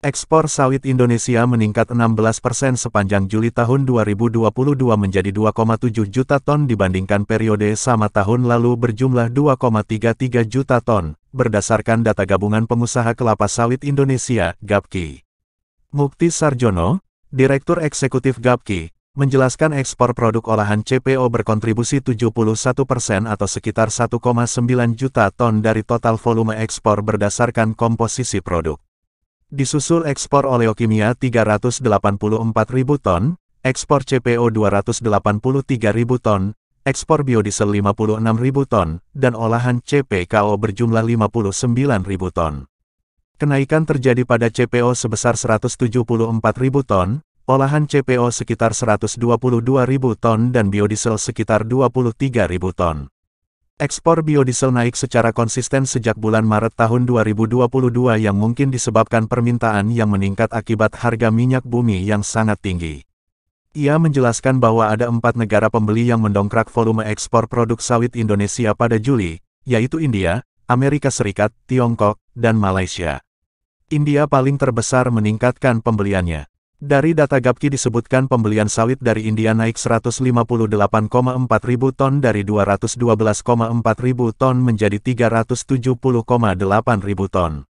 Ekspor sawit Indonesia meningkat 16% sepanjang Juli tahun 2022 menjadi 2,7 juta ton dibandingkan periode sama tahun lalu berjumlah 2,33 juta ton, berdasarkan data gabungan pengusaha kelapa sawit Indonesia, GAPKI. Mukti Sarjono, Direktur Eksekutif GAPKI, menjelaskan ekspor produk olahan CPO berkontribusi 71 persen atau sekitar 1,9 juta ton dari total volume ekspor berdasarkan komposisi produk disusul ekspor oleokimia ribu ton, ekspor CPO ribu ton, ekspor biodiesel ribu ton, dan olahan CPKO berjumlah 59.000 ton. Kenaikan terjadi pada CPO sebesar 174.000 ton, olahan CPO sekitar 122.000 ton dan biodiesel sekitar 23.000 ton. Ekspor biodiesel naik secara konsisten sejak bulan Maret tahun 2022 yang mungkin disebabkan permintaan yang meningkat akibat harga minyak bumi yang sangat tinggi. Ia menjelaskan bahwa ada empat negara pembeli yang mendongkrak volume ekspor produk sawit Indonesia pada Juli, yaitu India, Amerika Serikat, Tiongkok, dan Malaysia. India paling terbesar meningkatkan pembeliannya. Dari data GAPKI disebutkan pembelian sawit dari India naik 158,4 ribu ton dari 212,4 ribu ton menjadi 370,8 ribu ton.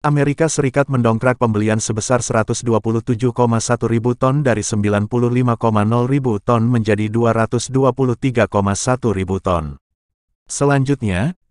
Amerika Serikat mendongkrak pembelian sebesar 127,1 ribu ton dari 95,0 ribu ton menjadi 223,1 ribu ton. Selanjutnya,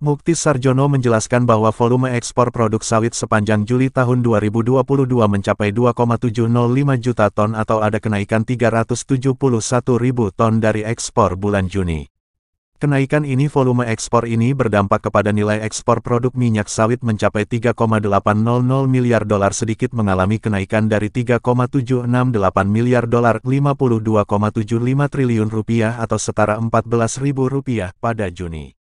Mukti Sarjono menjelaskan bahwa volume ekspor produk sawit sepanjang Juli tahun 2022 mencapai 2,705 juta ton atau ada kenaikan 371 ribu ton dari ekspor bulan Juni. Kenaikan ini volume ekspor ini berdampak kepada nilai ekspor produk minyak sawit mencapai 3,800 miliar dolar sedikit mengalami kenaikan dari 3,768 miliar dolar 52,75 triliun rupiah atau setara 14 ribu rupiah pada Juni.